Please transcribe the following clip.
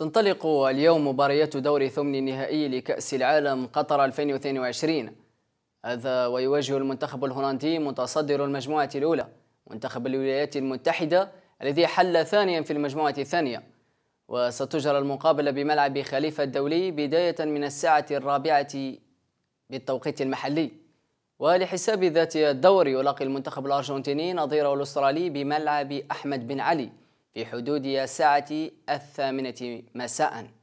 تنطلق اليوم مباريات دور ثمن النهائي لكأس العالم قطر 2022 هذا ويواجه المنتخب الهولندي متصدر المجموعة الأولى منتخب الولايات المتحدة الذي حل ثانيا في المجموعة الثانية وستجرى المقابلة بملعب خليفة الدولي بداية من الساعة الرابعة بالتوقيت المحلي ولحساب ذات الدور يلاقي المنتخب الأرجنتيني نظيره الأسترالي بملعب أحمد بن علي في حدود الساعة الثامنة مساءً